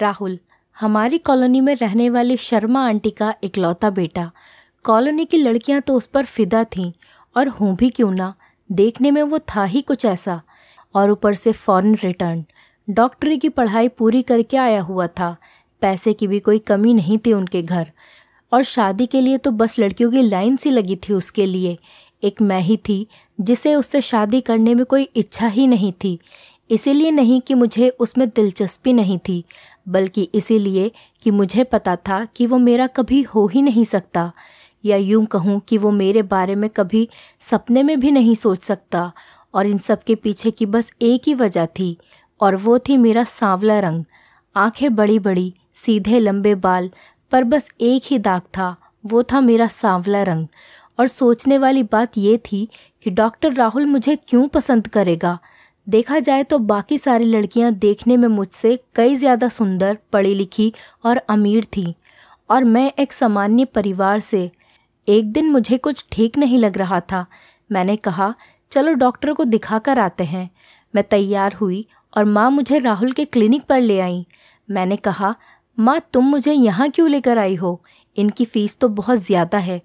राहुल हमारी कॉलोनी में रहने वाली शर्मा आंटी का इकलौता बेटा कॉलोनी की लड़कियां तो उस पर फिदा थीं और हूँ भी क्यों ना देखने में वो था ही कुछ ऐसा और ऊपर से फॉरेन रिटर्न डॉक्टरी की पढ़ाई पूरी करके आया हुआ था पैसे की भी कोई कमी नहीं थी उनके घर और शादी के लिए तो बस लड़कियों की लाइन सी लगी थी उसके लिए एक मैं ही थी जिसे उससे शादी करने में कोई इच्छा ही नहीं थी इसीलिए नहीं कि मुझे उसमें दिलचस्पी नहीं थी बल्कि इसीलिए कि मुझे पता था कि वो मेरा कभी हो ही नहीं सकता या यूं कहूँ कि वो मेरे बारे में कभी सपने में भी नहीं सोच सकता और इन सब के पीछे की बस एक ही वजह थी और वो थी मेरा सांवला रंग आंखें बड़ी बड़ी सीधे लंबे बाल पर बस एक ही दाग था वो था मेरा सांवला रंग और सोचने वाली बात ये थी कि डॉक्टर राहुल मुझे क्यों पसंद करेगा देखा जाए तो बाकी सारी लड़कियां देखने में मुझसे कई ज़्यादा सुंदर पढ़ी लिखी और अमीर थी और मैं एक सामान्य परिवार से एक दिन मुझे कुछ ठीक नहीं लग रहा था मैंने कहा चलो डॉक्टर को दिखा कर आते हैं मैं तैयार हुई और माँ मुझे राहुल के क्लिनिक पर ले आई मैंने कहा माँ तुम मुझे यहाँ क्यों लेकर आई हो इनकी फ़ीस तो बहुत ज़्यादा है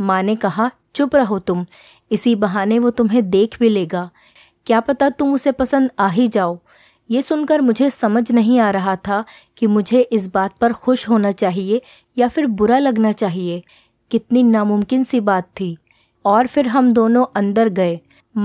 माँ ने कहा चुप रहो तुम इसी बहाने वो तुम्हें देख भी लेगा क्या पता तुम उसे पसंद आ ही जाओ ये सुनकर मुझे समझ नहीं आ रहा था कि मुझे इस बात पर खुश होना चाहिए या फिर बुरा लगना चाहिए कितनी नामुमकिन सी बात थी और फिर हम दोनों अंदर गए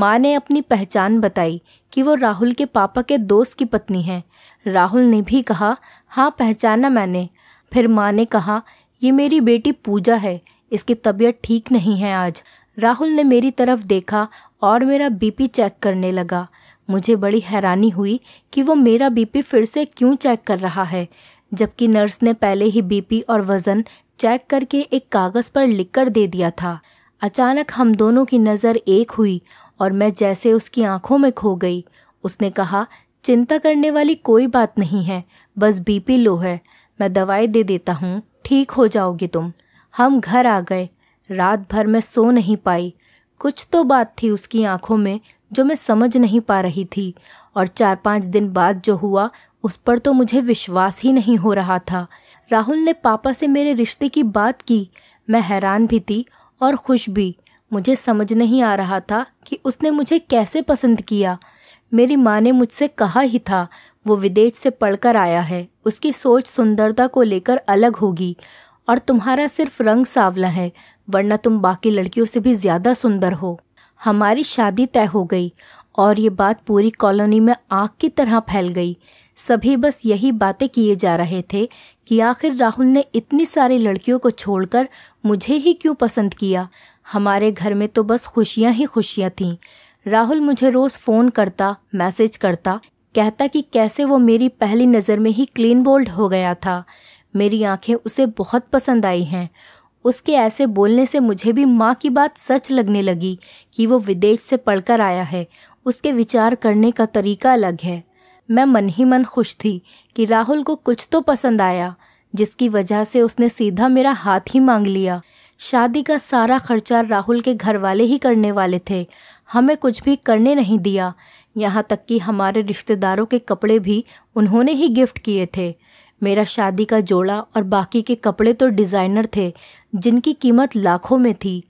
माँ ने अपनी पहचान बताई कि वो राहुल के पापा के दोस्त की पत्नी है राहुल ने भी कहा हाँ पहचाना मैंने फिर माँ ने कहा ये मेरी बेटी पूजा है इसकी तबीयत ठीक नहीं है आज राहुल ने मेरी तरफ देखा और मेरा बीपी चेक करने लगा मुझे बड़ी हैरानी हुई कि वो मेरा बीपी फिर से क्यों चेक कर रहा है जबकि नर्स ने पहले ही बीपी और वज़न चेक करके एक कागज़ पर लिखकर दे दिया था अचानक हम दोनों की नज़र एक हुई और मैं जैसे उसकी आंखों में खो गई उसने कहा चिंता करने वाली कोई बात नहीं है बस बीपी लो है मैं दवाई दे देता हूँ ठीक हो जाओगे तुम हम घर आ गए रात भर मैं सो नहीं पाई कुछ तो बात थी उसकी आंखों में जो मैं समझ नहीं पा रही थी और चार पाँच दिन बाद जो हुआ उस पर तो मुझे विश्वास ही नहीं हो रहा था राहुल ने पापा से मेरे रिश्ते की बात की मैं हैरान भी थी और खुश भी मुझे समझ नहीं आ रहा था कि उसने मुझे कैसे पसंद किया मेरी माँ ने मुझसे कहा ही था वो विदेश से पढ़कर आया है उसकी सोच सुंदरता को लेकर अलग होगी और तुम्हारा सिर्फ रंग सावला है वरना तुम बाकी लड़कियों से भी ज़्यादा सुंदर हो हमारी शादी तय हो गई और ये बात पूरी कॉलोनी में आग की तरह फैल गई सभी बस यही बातें किए जा रहे थे कि आखिर राहुल ने इतनी सारी लड़कियों को छोड़कर मुझे ही क्यों पसंद किया हमारे घर में तो बस खुशियाँ ही खुशियां थीं राहुल मुझे रोज़ फ़ोन करता मैसेज करता कहता कि कैसे वो मेरी पहली नज़र में ही क्लीन बोल्ड हो गया था मेरी आंखें उसे बहुत पसंद आई हैं उसके ऐसे बोलने से मुझे भी माँ की बात सच लगने लगी कि वो विदेश से पढ़कर आया है उसके विचार करने का तरीका अलग है मैं मन ही मन खुश थी कि राहुल को कुछ तो पसंद आया जिसकी वजह से उसने सीधा मेरा हाथ ही मांग लिया शादी का सारा खर्चा राहुल के घर वाले ही करने वाले थे हमें कुछ भी करने नहीं दिया यहाँ तक कि हमारे रिश्तेदारों के कपड़े भी उन्होंने ही गिफ्ट किए थे मेरा शादी का जोड़ा और बाकी के कपड़े तो डिज़ाइनर थे जिनकी कीमत लाखों में थी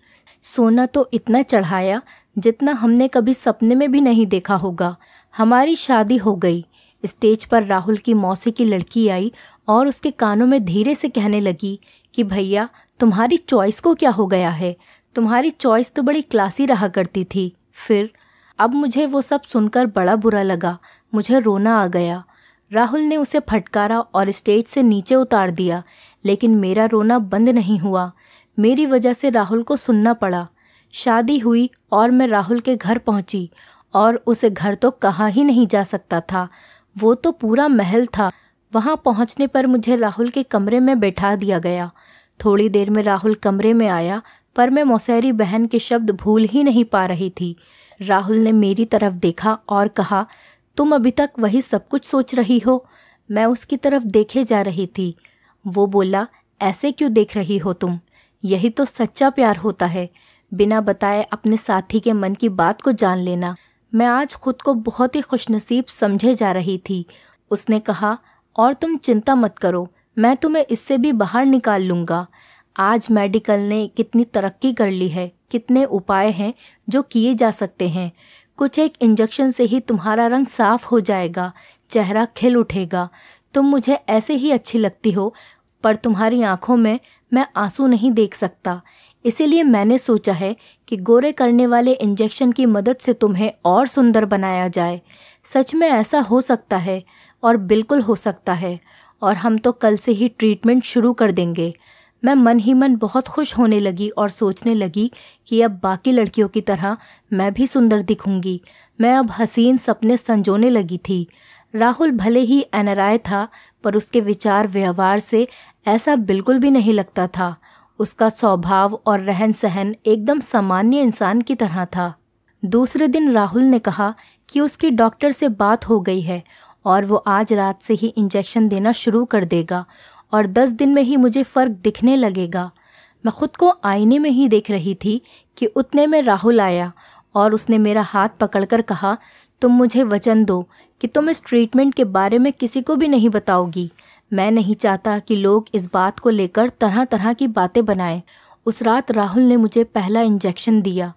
सोना तो इतना चढ़ाया जितना हमने कभी सपने में भी नहीं देखा होगा हमारी शादी हो गई स्टेज पर राहुल की मौसी की लड़की आई और उसके कानों में धीरे से कहने लगी कि भैया तुम्हारी चॉइस को क्या हो गया है तुम्हारी चॉइस तो बड़ी क्लासी रहा करती थी फिर अब मुझे वो सब सुनकर बड़ा बुरा लगा मुझे रोना आ गया राहुल ने उसे फटकारा और स्टेज से नीचे उतार दिया लेकिन मेरा रोना बंद नहीं हुआ मेरी वजह से राहुल को सुनना पड़ा शादी हुई और मैं राहुल के घर पहुंची और उसे घर तो कहा ही नहीं जा सकता था वो तो पूरा महल था वहाँ पहुँचने पर मुझे राहुल के कमरे में बैठा दिया गया थोड़ी देर में राहुल कमरे में आया पर मैं मौसेरी बहन के शब्द भूल ही नहीं पा रही थी राहुल ने मेरी तरफ देखा और कहा तुम अभी तक वही सब कुछ सोच रही हो मैं उसकी तरफ देखे जा रही थी वो बोला ऐसे क्यों देख रही हो तुम यही तो सच्चा प्यार होता है बिना बताए अपने साथी के मन की बात को जान लेना मैं आज खुद को बहुत ही खुशनसीब समझे जा रही थी उसने कहा और तुम चिंता मत करो मैं तुम्हें इससे भी बाहर निकाल लूँगा आज मेडिकल ने कितनी तरक्की कर ली है कितने उपाय हैं जो किए जा सकते हैं कुछ एक इंजेक्शन से ही तुम्हारा रंग साफ हो जाएगा चेहरा खिल उठेगा तुम मुझे ऐसे ही अच्छी लगती हो पर तुम्हारी आंखों में मैं आंसू नहीं देख सकता इसीलिए मैंने सोचा है कि गोरे करने वाले इंजेक्शन की मदद से तुम्हें और सुंदर बनाया जाए सच में ऐसा हो सकता है और बिल्कुल हो सकता है और हम तो कल से ही ट्रीटमेंट शुरू कर देंगे मैं मन ही मन बहुत खुश होने लगी और सोचने लगी कि अब बाकी लड़कियों की तरह मैं भी सुंदर दिखूंगी मैं अब हसीन सपने संजोने लगी थी राहुल भले ही अनराय था पर उसके विचार व्यवहार से ऐसा बिल्कुल भी नहीं लगता था उसका स्वभाव और रहन सहन एकदम सामान्य इंसान की तरह था दूसरे दिन राहुल ने कहा कि उसकी डॉक्टर से बात हो गई है और वो आज रात से ही इंजेक्शन देना शुरू कर देगा और दस दिन में ही मुझे फ़र्क दिखने लगेगा मैं खुद को आईने में ही देख रही थी कि उतने में राहुल आया और उसने मेरा हाथ पकड़कर कहा तुम मुझे वचन दो कि तुम इस ट्रीटमेंट के बारे में किसी को भी नहीं बताओगी मैं नहीं चाहता कि लोग इस बात को लेकर तरह तरह की बातें बनाएं उस रात राहुल ने मुझे पहला इंजेक्शन दिया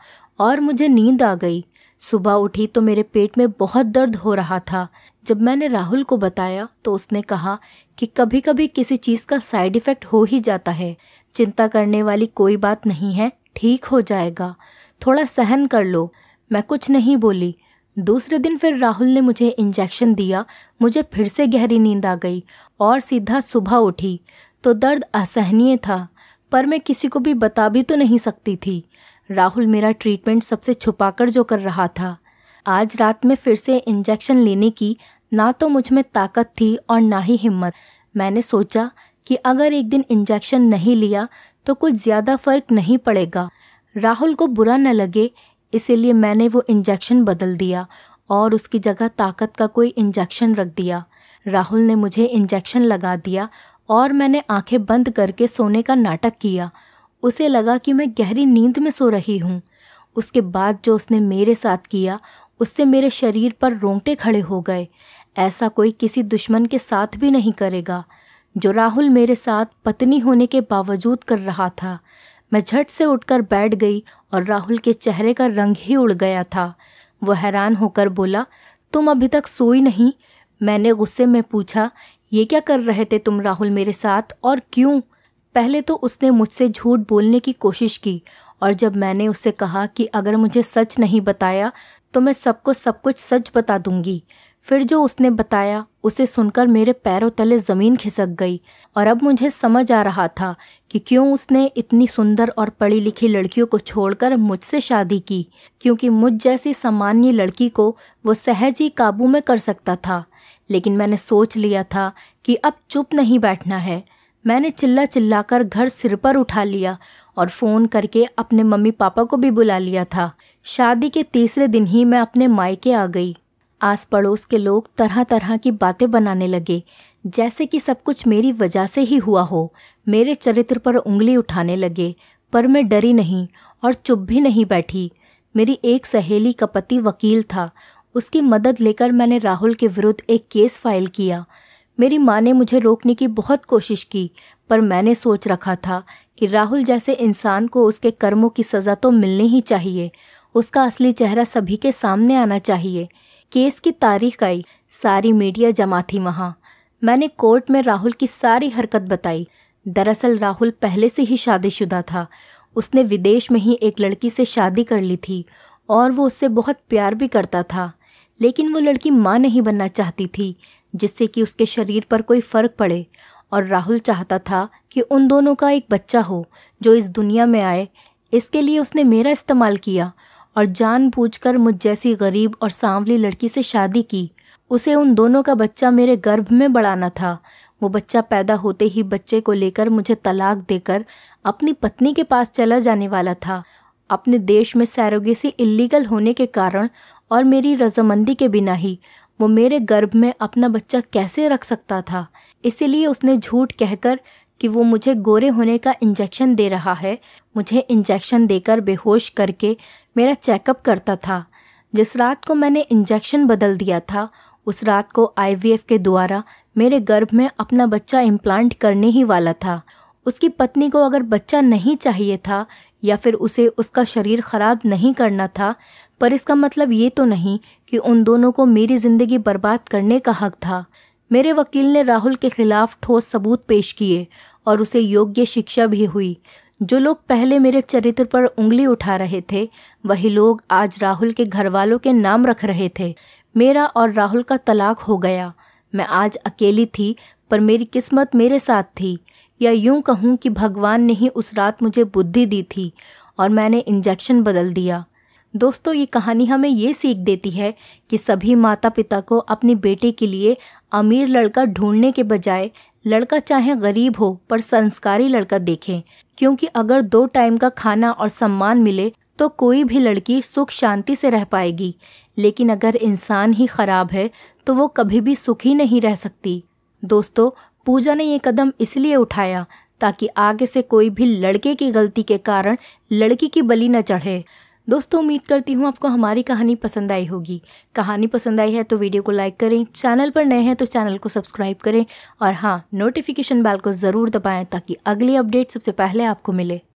और मुझे नींद आ गई सुबह उठी तो मेरे पेट में बहुत दर्द हो रहा था जब मैंने राहुल को बताया तो उसने कहा कि कभी कभी किसी चीज़ का साइड इफ़ेक्ट हो ही जाता है चिंता करने वाली कोई बात नहीं है ठीक हो जाएगा थोड़ा सहन कर लो मैं कुछ नहीं बोली दूसरे दिन फिर राहुल ने मुझे इंजेक्शन दिया मुझे फिर से गहरी नींद आ गई और सीधा सुबह उठी तो दर्द असहनीय था पर मैं किसी को भी बता भी तो नहीं सकती थी राहुल मेरा ट्रीटमेंट सबसे छुपाकर जो कर रहा था आज रात में फिर से इंजेक्शन लेने की ना तो मुझ में ताकत थी और ना ही हिम्मत मैंने सोचा कि अगर एक दिन इंजेक्शन नहीं लिया तो कुछ ज़्यादा फर्क नहीं पड़ेगा राहुल को बुरा न लगे इसीलिए मैंने वो इंजेक्शन बदल दिया और उसकी जगह ताकत का कोई इंजेक्शन रख दिया राहुल ने मुझे इंजेक्शन लगा दिया और मैंने आंखें बंद करके सोने का नाटक किया उसे लगा कि मैं गहरी नींद में सो रही हूँ उसके बाद जो उसने मेरे साथ किया उससे मेरे शरीर पर रोंगटे खड़े हो गए ऐसा कोई किसी दुश्मन के साथ भी नहीं करेगा जो राहुल मेरे साथ पत्नी होने के बावजूद कर रहा था मैं झट से उठकर बैठ गई और राहुल के चेहरे का रंग ही उड़ गया था वह हैरान होकर बोला तुम अभी तक सोई नहीं मैंने गुस्से में पूछा ये क्या कर रहे थे तुम राहुल मेरे साथ और क्यों पहले तो उसने मुझसे झूठ बोलने की कोशिश की और जब मैंने उससे कहा कि अगर मुझे सच नहीं बताया तो मैं सबको सब कुछ सच बता दूंगी फिर जो उसने बताया उसे सुनकर मेरे पैरों तले ज़मीन खिसक गई और अब मुझे समझ आ रहा था कि क्यों उसने इतनी सुंदर और पढ़ी लिखी लड़कियों को छोड़कर मुझसे शादी की क्योंकि मुझ जैसी सामान्य लड़की को वो सहज ही काबू में कर सकता था लेकिन मैंने सोच लिया था कि अब चुप नहीं बैठना है मैंने चिल्ला चिल्ला कर घर सिर पर उठा लिया और फ़ोन करके अपने मम्मी पापा को भी बुला लिया था शादी के तीसरे दिन ही मैं अपने मायके आ गई आस पड़ोस के लोग तरह तरह की बातें बनाने लगे जैसे कि सब कुछ मेरी वजह से ही हुआ हो मेरे चरित्र पर उंगली उठाने लगे पर मैं डरी नहीं और चुप भी नहीं बैठी मेरी एक सहेली का पति वकील था उसकी मदद लेकर मैंने राहुल के विरुद्ध एक केस फाइल किया मेरी माँ ने मुझे रोकने की बहुत कोशिश की पर मैंने सोच रखा था कि राहुल जैसे इंसान को उसके कर्मों की सज़ा तो मिलनी ही चाहिए उसका असली चेहरा सभी के सामने आना चाहिए केस की तारीख आई सारी मीडिया जमा थी वहाँ मैंने कोर्ट में राहुल की सारी हरकत बताई दरअसल राहुल पहले से ही शादीशुदा था उसने विदेश में ही एक लड़की से शादी कर ली थी और वो उससे बहुत प्यार भी करता था लेकिन वो लड़की माँ नहीं बनना चाहती थी जिससे कि उसके शरीर पर कोई फ़र्क पड़े और राहुल चाहता था कि उन दोनों का एक बच्चा हो जो इस दुनिया में आए इसके लिए उसने मेरा इस्तेमाल किया और जानबूझकर मुझ जैसी गरीब और सांवली लड़की से शादी की उसे उन दोनों का बच्चा मेरे गर्भ में बढ़ाना था वो बच्चा पैदा होते ही बच्चे को लेकर मुझे तलाक देकर अपनी पत्नी के पास चला जाने वाला था अपने देश में सैरोगेसी इलीगल होने के कारण और मेरी रजामंदी के बिना ही वो मेरे गर्भ में अपना बच्चा कैसे रख सकता था इसीलिए उसने झूठ कहकर कि वो मुझे गोरे होने का इंजेक्शन दे रहा है मुझे इंजेक्शन देकर बेहोश करके मेरा चेकअप करता था जिस रात को मैंने इंजेक्शन बदल दिया था उस रात को आईवीएफ के द्वारा मेरे गर्भ में अपना बच्चा इम्प्लांट करने ही वाला था उसकी पत्नी को अगर बच्चा नहीं चाहिए था या फिर उसे उसका शरीर ख़राब नहीं करना था पर इसका मतलब ये तो नहीं कि उन दोनों को मेरी ज़िंदगी बर्बाद करने का हक था मेरे वकील ने राहुल के खिलाफ ठोस सबूत पेश किए और उसे योग्य शिक्षा भी हुई जो लोग पहले मेरे चरित्र पर उंगली उठा रहे थे वही लोग आज राहुल के घर वालों के नाम रख रहे थे मेरा और राहुल का तलाक हो गया मैं आज अकेली थी पर मेरी किस्मत मेरे साथ थी या यूं कहूँ कि भगवान ने ही उस रात मुझे बुद्धि दी थी और मैंने इंजेक्शन बदल दिया दोस्तों ये कहानी हमें ये सीख देती है कि सभी माता पिता को अपनी बेटी के लिए अमीर लड़का ढूंढने के बजाय लड़का चाहे गरीब हो पर संस्कारी लड़का देखें क्योंकि अगर दो टाइम का खाना और सम्मान मिले तो कोई भी लड़की सुख शांति से रह पाएगी लेकिन अगर इंसान ही खराब है तो वो कभी भी सुखी नहीं रह सकती दोस्तों पूजा ने ये कदम इसलिए उठाया ताकि आगे से कोई भी लड़के की गलती के कारण लड़की की बलि न चढ़े दोस्तों उम्मीद करती हूँ आपको हमारी कहानी पसंद आई होगी कहानी पसंद आई है तो वीडियो को लाइक करें चैनल पर नए हैं तो चैनल को सब्सक्राइब करें और हाँ नोटिफिकेशन बेल को ज़रूर दबाएं ताकि अगली अपडेट सबसे पहले आपको मिले